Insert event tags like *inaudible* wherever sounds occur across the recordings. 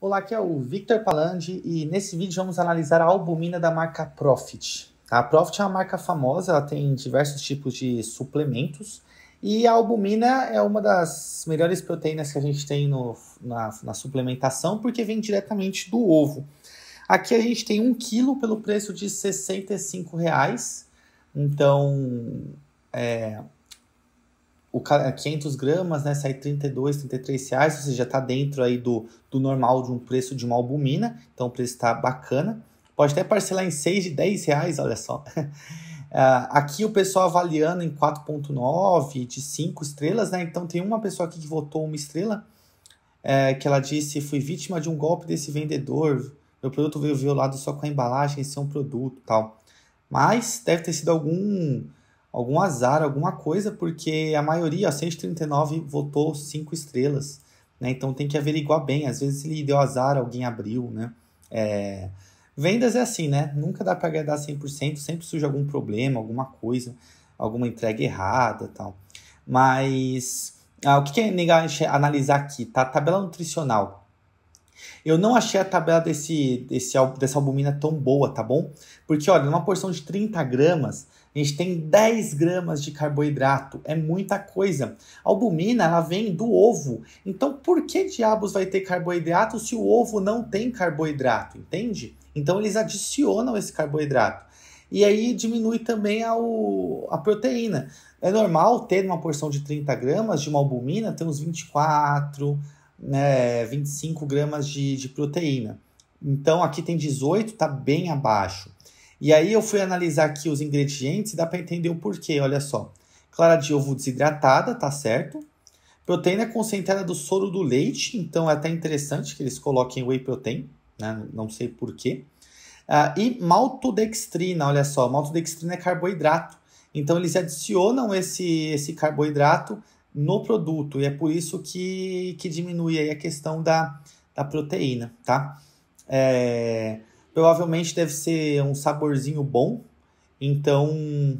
Olá, aqui é o Victor Palandi e nesse vídeo vamos analisar a albumina da marca Profit. Tá? A Profit é uma marca famosa, ela tem diversos tipos de suplementos e a albumina é uma das melhores proteínas que a gente tem no, na, na suplementação porque vem diretamente do ovo. Aqui a gente tem um quilo pelo preço de R$ 65,00, então é, o 500 é gramas, né, sai 32, 33 reais, ou seja, está dentro aí do, do normal de um preço de uma albumina, então o preço está bacana. Pode até parcelar em 6 de 10 reais, olha só. *laughs* Ah, aqui o pessoal avaliando em 4.9, de 5 estrelas, né, então tem uma pessoa aqui que votou uma estrela, é, que ela disse, fui vítima de um golpe desse vendedor, meu produto veio violado só com a embalagem, sem um produto tal. Mas deve ter sido algum algum azar, alguma coisa, porque a maioria, ó, 139, votou cinco estrelas. Né? Então tem que averiguar bem. Às vezes ele deu azar, alguém abriu, né? É... Vendas é assim, né? Nunca dá para agradar 100%, sempre surge algum problema, alguma coisa, alguma entrega errada tal. Mas ah, o que é legal analisar aqui, tá? Tabela nutricional. Eu não achei a tabela desse, desse, dessa albumina tão boa, tá bom? Porque, olha, numa porção de 30 gramas, a gente tem 10 gramas de carboidrato, é muita coisa. A albumina, ela vem do ovo. Então, por que diabos vai ter carboidrato se o ovo não tem carboidrato, entende? Então, eles adicionam esse carboidrato. E aí diminui também a, o, a proteína. É normal ter uma porção de 30 gramas de uma albumina, ter uns 24, né, 25 gramas de, de proteína. Então, aqui tem 18, está bem abaixo. E aí eu fui analisar aqui os ingredientes e dá para entender o porquê, olha só. Clara de ovo desidratada, tá certo? Proteína concentrada do soro do leite, então é até interessante que eles coloquem whey protein, né? não sei porquê. Ah, e maltodextrina, olha só, maltodextrina é carboidrato. Então eles adicionam esse, esse carboidrato no produto e é por isso que, que diminui aí a questão da, da proteína, tá? É... Provavelmente deve ser um saborzinho bom, então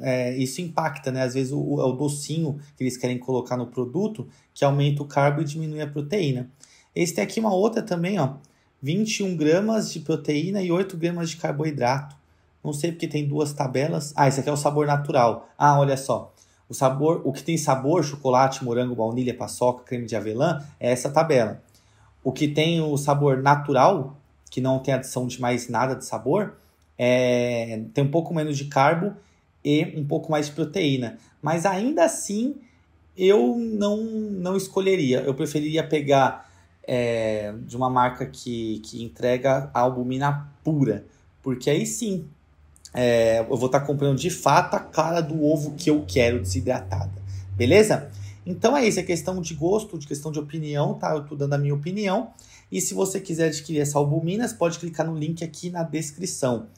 é, isso impacta, né? Às vezes o, é o, docinho que eles querem colocar no produto que aumenta o carbo e diminui a proteína. Esse tem aqui uma outra também, ó. 21 gramas de proteína e 8 gramas de carboidrato. Não sei porque tem duas tabelas. Ah, esse aqui é o sabor natural. Ah, olha só. O sabor, o que tem sabor, chocolate, morango, baunilha, paçoca, creme de avelã, é essa tabela. O que tem o sabor natural que não tem adição de mais nada de sabor, é, tem um pouco menos de carbo e um pouco mais de proteína. Mas ainda assim, eu não, não escolheria. Eu preferiria pegar é, de uma marca que, que entrega a albumina pura, porque aí sim é, eu vou estar tá comprando de fato a cara do ovo que eu quero desidratada, beleza? Então é isso, é questão de gosto, de questão de opinião, tá? Eu estou dando a minha opinião. E se você quiser adquirir essa você pode clicar no link aqui na descrição.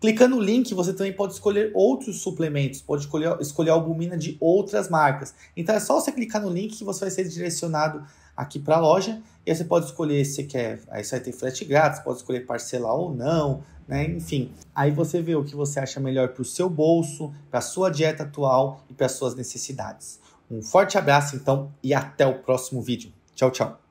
Clicando no link, você também pode escolher outros suplementos, pode escolher, escolher albumina de outras marcas. Então é só você clicar no link que você vai ser direcionado aqui para a loja. E aí você pode escolher se quer, aí você vai ter frete grátis, pode escolher parcelar ou não, né? Enfim. Aí você vê o que você acha melhor para o seu bolso, para a sua dieta atual e para as suas necessidades. Um forte abraço então e até o próximo vídeo. Tchau, tchau.